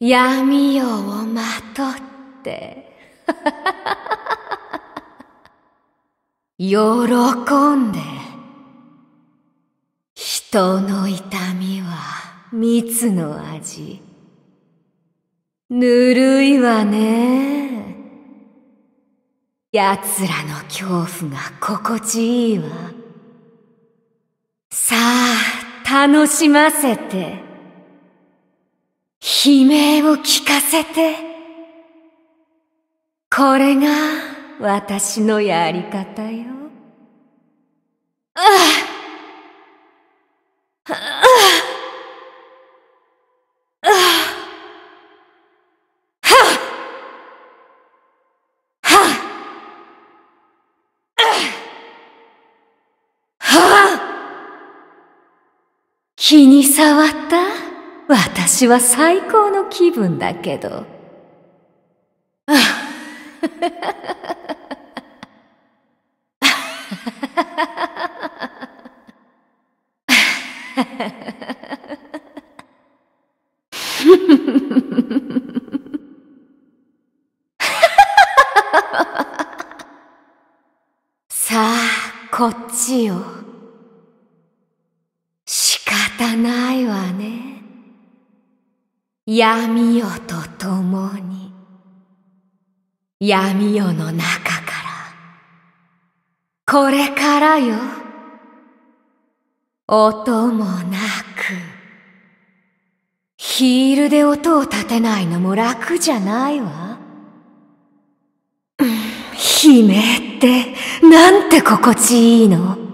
闇夜をまとって 喜んで人の痛みは蜜の味ぬるいわね奴らの恐怖が心地いいわさあ楽しませて悲鳴を聞かせて。これが私のやり方よ。ああああああははは気に触った私は最高の気分だけど。あさあ、こっちよ。仕方ない。闇夜と共に闇夜の中からこれからよ音もなくヒールで音を立てないのも楽じゃないわ、悲鳴ってなんて心地いいの